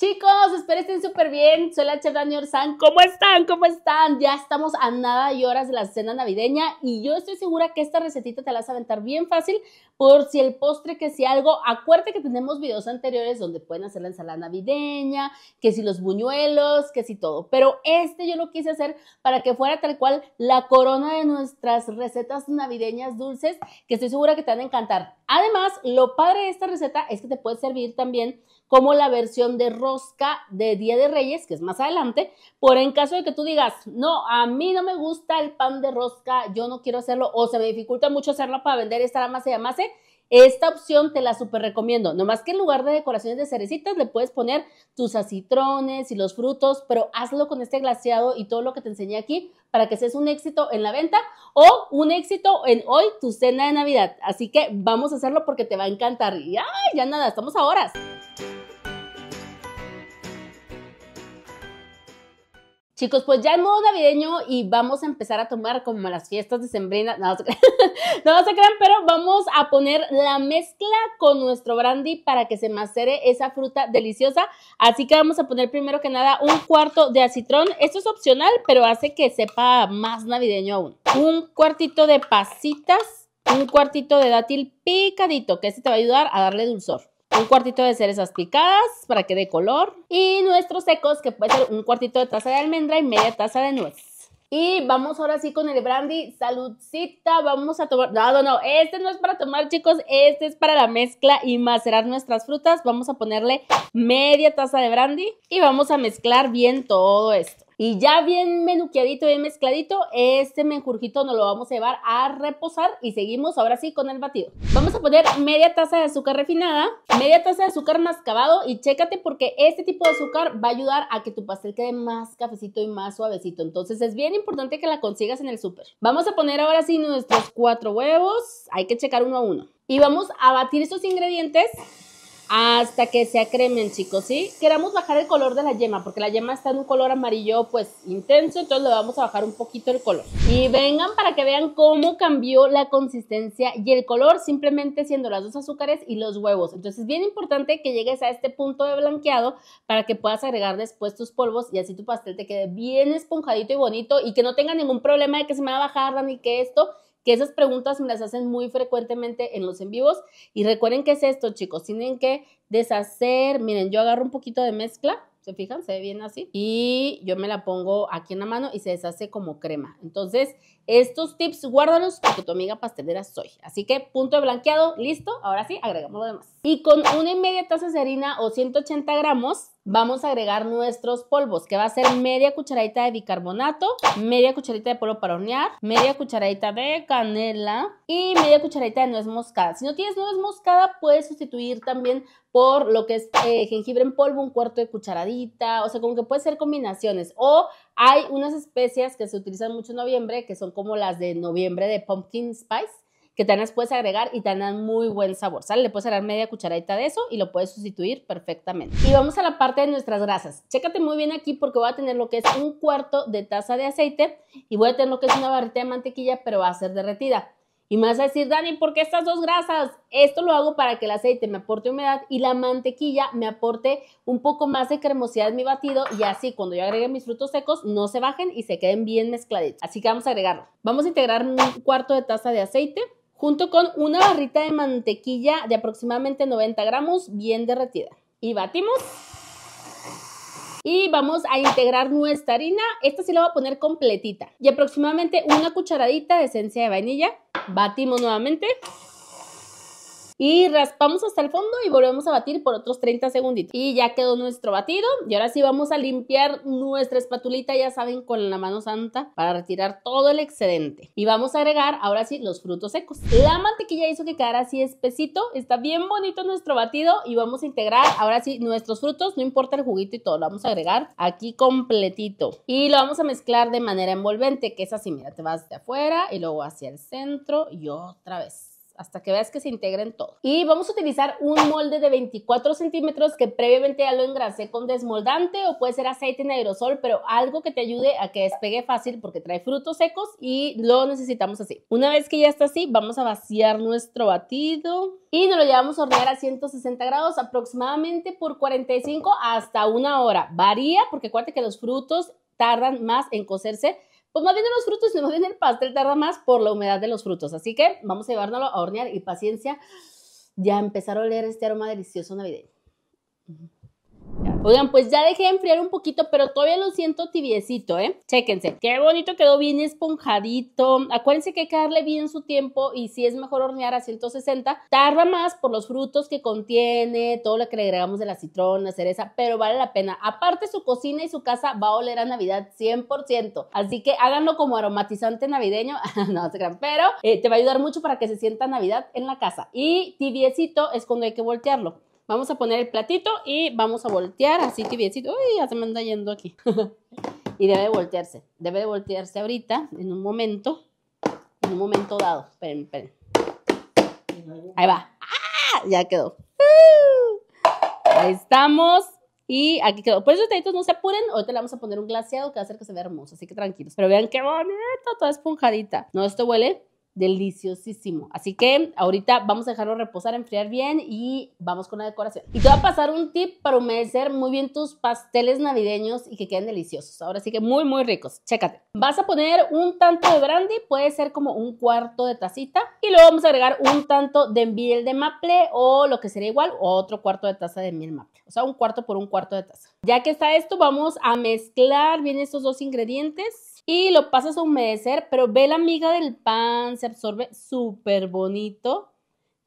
Chicos, espero estén súper bien. Soy la chef Daniel San. ¿Cómo están? ¿Cómo están? Ya estamos a nada y horas de la cena navideña y yo estoy segura que esta recetita te la vas a aventar bien fácil por si el postre que si algo. Acuérdate que tenemos videos anteriores donde pueden hacer la ensalada navideña, que si los buñuelos, que si todo. Pero este yo lo quise hacer para que fuera tal cual la corona de nuestras recetas navideñas dulces que estoy segura que te van a encantar. Además, lo padre de esta receta es que te puede servir también como la versión de rosa rosca de Día de Reyes, que es más adelante, por en caso de que tú digas, no, a mí no me gusta el pan de rosca, yo no quiero hacerlo, o se me dificulta mucho hacerlo para vender esta amase y amase, esta opción te la super recomiendo. Nomás que en lugar de decoraciones de cerecitas le puedes poner tus acitrones y los frutos, pero hazlo con este glaseado y todo lo que te enseñé aquí para que seas un éxito en la venta o un éxito en hoy tu cena de Navidad. Así que vamos a hacerlo porque te va a encantar. Y ya nada, estamos a horas. Chicos, pues ya en modo navideño y vamos a empezar a tomar como las fiestas de sembrina, no, no crean, pero vamos a poner la mezcla con nuestro brandy para que se macere esa fruta deliciosa. Así que vamos a poner primero que nada un cuarto de acitrón. Esto es opcional, pero hace que sepa más navideño aún. Un cuartito de pasitas, un cuartito de dátil picadito, que este te va a ayudar a darle dulzor un cuartito de cerezas picadas para que dé color y nuestros secos que puede ser un cuartito de taza de almendra y media taza de nuez. Y vamos ahora sí con el brandy. Saludcita, vamos a tomar. No, no, no. Este no es para tomar, chicos. Este es para la mezcla y macerar nuestras frutas. Vamos a ponerle media taza de brandy y vamos a mezclar bien todo esto. Y ya bien menuqueadito, bien mezcladito, este menjurjito nos lo vamos a llevar a reposar y seguimos ahora sí con el batido. Vamos a poner media taza de azúcar refinada, media taza de azúcar mascabado y chécate porque este tipo de azúcar va a ayudar a que tu pastel quede más cafecito y más suavecito. Entonces es bien importante que la consigas en el súper. Vamos a poner ahora sí nuestros cuatro huevos, hay que checar uno a uno. Y vamos a batir estos ingredientes hasta que sea cremen, chicos, ¿sí? Queremos bajar el color de la yema, porque la yema está en un color amarillo, pues, intenso, entonces le vamos a bajar un poquito el color. Y vengan para que vean cómo cambió la consistencia y el color, simplemente siendo las dos azúcares y los huevos. Entonces, es bien importante que llegues a este punto de blanqueado para que puedas agregar después tus polvos y así tu pastel te quede bien esponjadito y bonito y que no tenga ningún problema de que se me va a bajar, ni que esto que esas preguntas me las hacen muy frecuentemente en los en vivos. Y recuerden que es esto, chicos, tienen que deshacer, miren, yo agarro un poquito de mezcla, ¿se fijan? Se ve bien así. Y yo me la pongo aquí en la mano y se deshace como crema. Entonces, estos tips guárdalos porque tu amiga pastelera soy. Así que punto de blanqueado, listo. Ahora sí, agregamos lo demás. Y con una y media taza de harina o 180 gramos, vamos a agregar nuestros polvos, que va a ser media cucharadita de bicarbonato, media cucharadita de polvo para hornear, media cucharadita de canela y media cucharadita de nuez moscada. Si no tienes nuez moscada, puedes sustituir también por lo que es eh, jengibre en polvo, un cuarto de cucharadita, o sea, como que puede ser combinaciones. O hay unas especias que se utilizan mucho en noviembre, que son como las de noviembre de pumpkin spice, que también puedes agregar y te dan muy buen sabor, ¿sale? Le puedes agregar media cucharadita de eso y lo puedes sustituir perfectamente. Y vamos a la parte de nuestras grasas. Chécate muy bien aquí porque voy a tener lo que es un cuarto de taza de aceite y voy a tener lo que es una barrita de mantequilla, pero va a ser derretida. Y me vas a decir, Dani, ¿por qué estas dos grasas? Esto lo hago para que el aceite me aporte humedad y la mantequilla me aporte un poco más de cremosidad en mi batido y así cuando yo agregue mis frutos secos no se bajen y se queden bien mezcladitos. Así que vamos a agregarlo. Vamos a integrar un cuarto de taza de aceite junto con una barrita de mantequilla de aproximadamente 90 gramos bien derretida. Y batimos. Y vamos a integrar nuestra harina. Esta sí la voy a poner completita. Y aproximadamente una cucharadita de esencia de vainilla. Batimos nuevamente y raspamos hasta el fondo y volvemos a batir por otros 30 segunditos. Y ya quedó nuestro batido y ahora sí vamos a limpiar nuestra espatulita, ya saben, con la mano santa para retirar todo el excedente. Y vamos a agregar ahora sí los frutos secos. La mantequilla hizo que quedara así espesito, está bien bonito nuestro batido y vamos a integrar ahora sí nuestros frutos, no importa el juguito y todo, lo vamos a agregar aquí completito. Y lo vamos a mezclar de manera envolvente, que es así, mira, te vas de afuera y luego hacia el centro y otra vez hasta que veas que se integren todo. Y vamos a utilizar un molde de 24 centímetros que previamente ya lo engrasé con desmoldante o puede ser aceite en aerosol, pero algo que te ayude a que despegue fácil porque trae frutos secos y lo necesitamos así. Una vez que ya está así, vamos a vaciar nuestro batido y nos lo llevamos a hornear a 160 grados aproximadamente por 45 hasta una hora. Varía porque acuérdate que los frutos tardan más en cocerse pues más bien los frutos, sino más bien el pastel tarda más por la humedad de los frutos. Así que vamos a llevárnoslo a hornear y paciencia. Ya empezar a oler este aroma delicioso navideño. Oigan, pues ya dejé enfriar un poquito, pero todavía lo siento tibiecito, ¿eh? Chéquense. Qué bonito quedó bien esponjadito. Acuérdense que hay que darle bien su tiempo y si es mejor hornear a 160, tarda más por los frutos que contiene, todo lo que le agregamos de la citrona, cereza, pero vale la pena. Aparte, su cocina y su casa va a oler a Navidad 100%. Así que háganlo como aromatizante navideño. no se crean, pero eh, te va a ayudar mucho para que se sienta Navidad en la casa. Y tibiecito es cuando hay que voltearlo. Vamos a poner el platito y vamos a voltear así que biencito. Uy, ya se me anda yendo aquí. y debe de voltearse. Debe de voltearse ahorita, en un momento. En un momento dado. Esperen, esperen. Ahí va. ¡Ah! Ya quedó. Ahí estamos. Y aquí quedó. Por eso, ustedes no se apuren. Ahorita le vamos a poner un glaseado que va a hacer que se vea hermoso. Así que tranquilos. Pero vean qué bonito, toda esponjadita. No, esto huele deliciosísimo. Así que ahorita vamos a dejarlo reposar, enfriar bien y vamos con la decoración. Y te voy a pasar un tip para humedecer muy bien tus pasteles navideños y que queden deliciosos. Ahora sí que muy, muy ricos. Chécate. Vas a poner un tanto de brandy, puede ser como un cuarto de tacita. Y luego vamos a agregar un tanto de miel de maple o lo que sería igual, otro cuarto de taza de miel maple. O sea, un cuarto por un cuarto de taza. Ya que está esto, vamos a mezclar bien estos dos ingredientes y lo pasas a humedecer, pero ve la miga del pan, se absorbe súper bonito.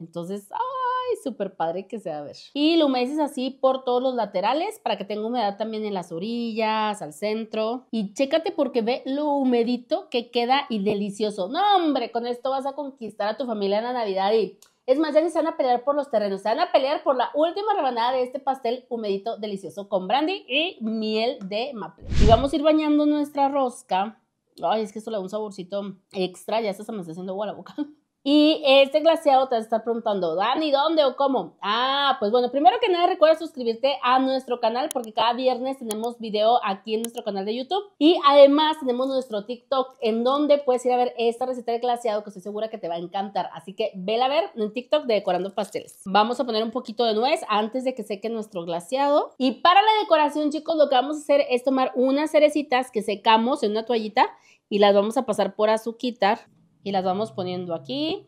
Entonces, ay, súper padre que va a ver. Y lo humedeces así por todos los laterales para que tenga humedad también en las orillas, al centro. Y chécate porque ve lo humedito que queda y delicioso. No, hombre, con esto vas a conquistar a tu familia en la Navidad y es más, ya se van a pelear por los terrenos, se van a pelear por la última rebanada de este pastel humedito delicioso con brandy y miel de maple. Y vamos a ir bañando nuestra rosca. Ay, es que esto le da un saborcito extra, ya se me está haciendo agua la boca. Y este glaseado te está a estar preguntando, Dani, ¿dónde o cómo? Ah, pues bueno, primero que nada recuerda suscribirte a nuestro canal porque cada viernes tenemos video aquí en nuestro canal de YouTube y además tenemos nuestro TikTok en donde puedes ir a ver esta receta de glaciado que estoy segura que te va a encantar. Así que vela a ver en TikTok de Decorando Pasteles. Vamos a poner un poquito de nuez antes de que seque nuestro glaciado. Y para la decoración, chicos, lo que vamos a hacer es tomar unas cerecitas que secamos en una toallita y las vamos a pasar por azúcar y las vamos poniendo aquí.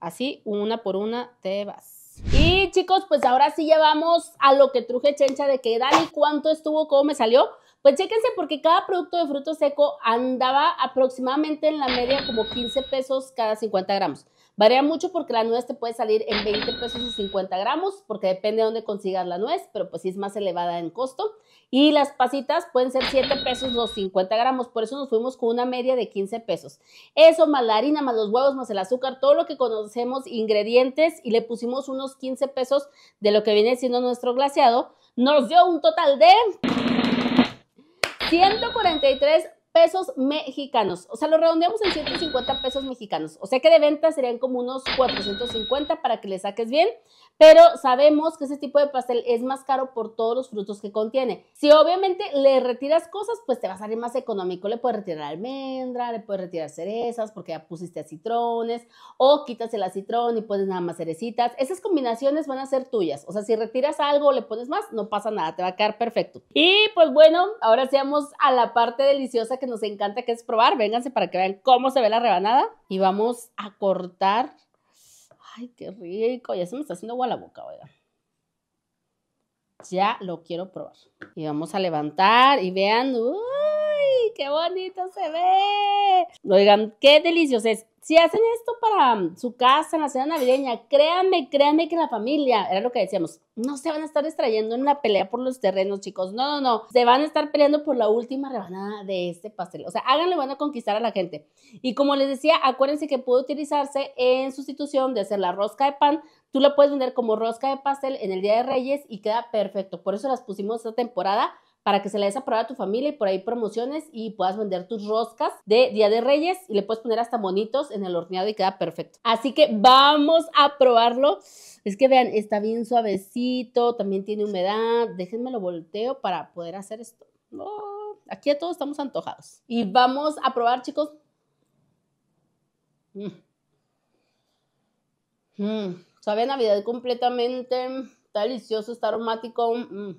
Así, una por una te vas. Y chicos, pues ahora sí llevamos a lo que truje chencha de que Dani, ¿cuánto estuvo? ¿Cómo me salió? Pues chéquense porque cada producto de fruto seco andaba aproximadamente en la media como 15 pesos cada 50 gramos. Varía mucho porque la nuez te puede salir en 20 pesos y 50 gramos, porque depende de dónde consigas la nuez, pero pues sí es más elevada en costo. Y las pasitas pueden ser 7 pesos los 50 gramos, por eso nos fuimos con una media de 15 pesos. Eso más la harina, más los huevos, más el azúcar, todo lo que conocemos, ingredientes, y le pusimos unos 15 pesos de lo que viene siendo nuestro glaseado, nos dio un total de 143 pesos mexicanos. O sea, lo redondeamos en 150 pesos mexicanos. O sea que de venta serían como unos 450 para que le saques bien. Pero sabemos que ese tipo de pastel es más caro por todos los frutos que contiene. Si obviamente le retiras cosas, pues te va a salir más económico. Le puedes retirar almendra, le puedes retirar cerezas porque ya pusiste a citrones. O quitas el acitrón y pones nada más cerecitas. Esas combinaciones van a ser tuyas. O sea, si retiras algo o le pones más, no pasa nada. Te va a quedar perfecto. Y pues bueno, ahora seamos a la parte deliciosa que nos encanta que es probar. Vénganse para que vean cómo se ve la rebanada. Y vamos a cortar. Ay, qué rico. Ya se me está haciendo agua la boca, oiga. Ya lo quiero probar. Y vamos a levantar y vean. ¡Uy! ¡Qué bonito se ve! Oigan, qué delicioso es si hacen esto para mm, su casa en la cena navideña, créanme, créanme que la familia, era lo que decíamos, no se van a estar extrayendo en una pelea por los terrenos, chicos. No, no, no. Se van a estar peleando por la última rebanada de este pastel. O sea, háganlo van a conquistar a la gente. Y como les decía, acuérdense que puede utilizarse en sustitución de hacer la rosca de pan. Tú la puedes vender como rosca de pastel en el Día de Reyes y queda perfecto. Por eso las pusimos esta temporada para que se le des a probar a tu familia y por ahí promociones y puedas vender tus roscas de Día de Reyes y le puedes poner hasta monitos en el horneado y queda perfecto. Así que vamos a probarlo. Es que vean, está bien suavecito, también tiene humedad. Déjenme lo volteo para poder hacer esto. aquí a todos estamos antojados. Y vamos a probar, chicos. Mm. mm. Sabe Navidad completamente. Está delicioso, está aromático. Mm.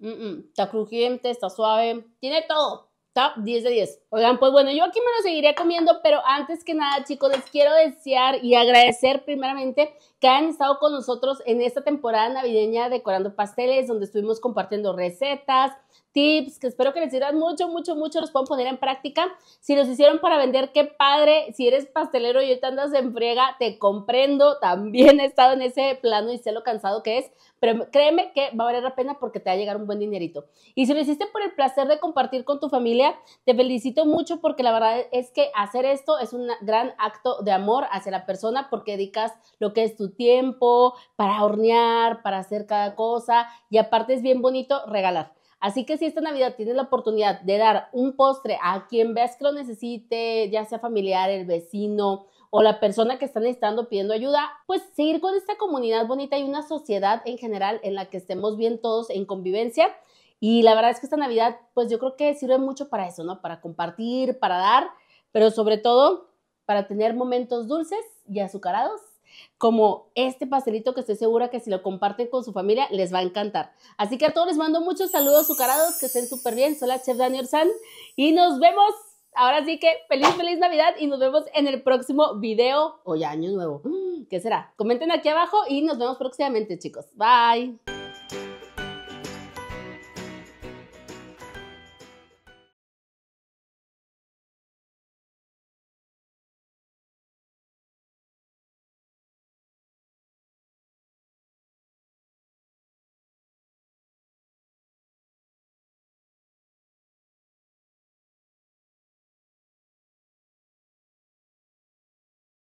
Está crujiente, está suave, tiene todo. Top 10 de 10. Oigan, pues bueno, yo aquí me lo seguiría comiendo, pero antes que nada, chicos, les quiero desear y agradecer primeramente que hayan estado con nosotros en esta temporada navideña decorando pasteles, donde estuvimos compartiendo recetas, tips que espero que les sirvan mucho, mucho, mucho, los pueden poner en práctica. Si los hicieron para vender, qué padre. Si eres pastelero y ahorita andas en friega, te comprendo. También he estado en ese plano y sé lo cansado que es, pero créeme que va a valer la pena porque te va a llegar un buen dinerito. Y si lo hiciste por el placer de compartir con tu familia, te felicito mucho porque la verdad es que hacer esto es un gran acto de amor hacia la persona porque dedicas lo que es tu tiempo para hornear, para hacer cada cosa y aparte es bien bonito regalar. Así que si esta Navidad tienes la oportunidad de dar un postre a quien veas que lo necesite, ya sea familiar, el vecino o la persona que está necesitando pidiendo ayuda, pues seguir con esta comunidad bonita y una sociedad en general en la que estemos bien todos en convivencia. Y la verdad es que esta Navidad, pues yo creo que sirve mucho para eso, ¿no? Para compartir, para dar, pero sobre todo para tener momentos dulces y azucarados como este pastelito que estoy segura que si lo comparten con su familia les va a encantar. Así que a todos les mando muchos saludos azucarados, que estén súper bien. Soy la chef Daniel y nos vemos. Ahora sí que feliz, feliz Navidad y nos vemos en el próximo video o ya año nuevo. ¿Qué será? Comenten aquí abajo y nos vemos próximamente chicos. Bye.